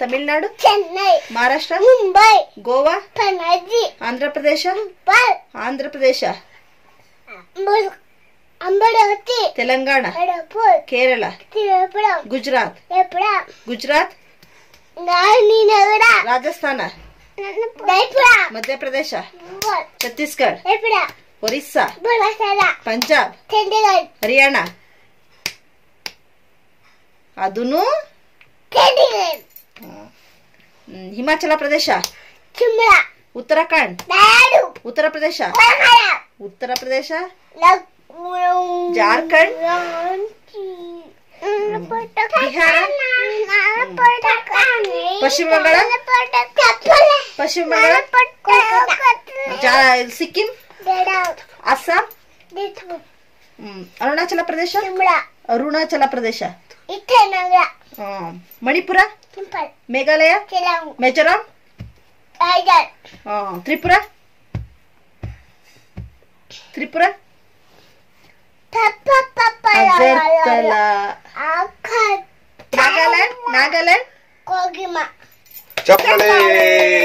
తమిళనాడు చెన్నై మహారాష్ట్ర ముంబై గోవా పనాజీ ఆంధ్రప్రదేశ్ ఆంధ్రప్రదేశ్ అమరావతి తెలంగాణ కేరళ గుజరాత్ గుజరాత్ రాజస్థాన్ మధ్యప్రదేశ్ ఛత్తీస్గఢ్ ఒరిస్సా పంజాబ్ చండీగఢ్ హర్యానా అదును हिमाचल प्रदेश उत्तराखंड उत्तर प्रदेश उत्तर प्रदेश झारखंड पश्चिम बंगाल पश्चिम बंगाल सिक्कीम आसाम अरुणाचल प्रदेश अरुणाचल प्रदेश 어. 머니푸라? 김팔. 메갈레야? 칠랑. 메조람? 아이달. 어. 트리푸라? 트리푸라? 파파파파라라라. 아카. 나갈랜? 나갈랜? 거기만. 짜파레.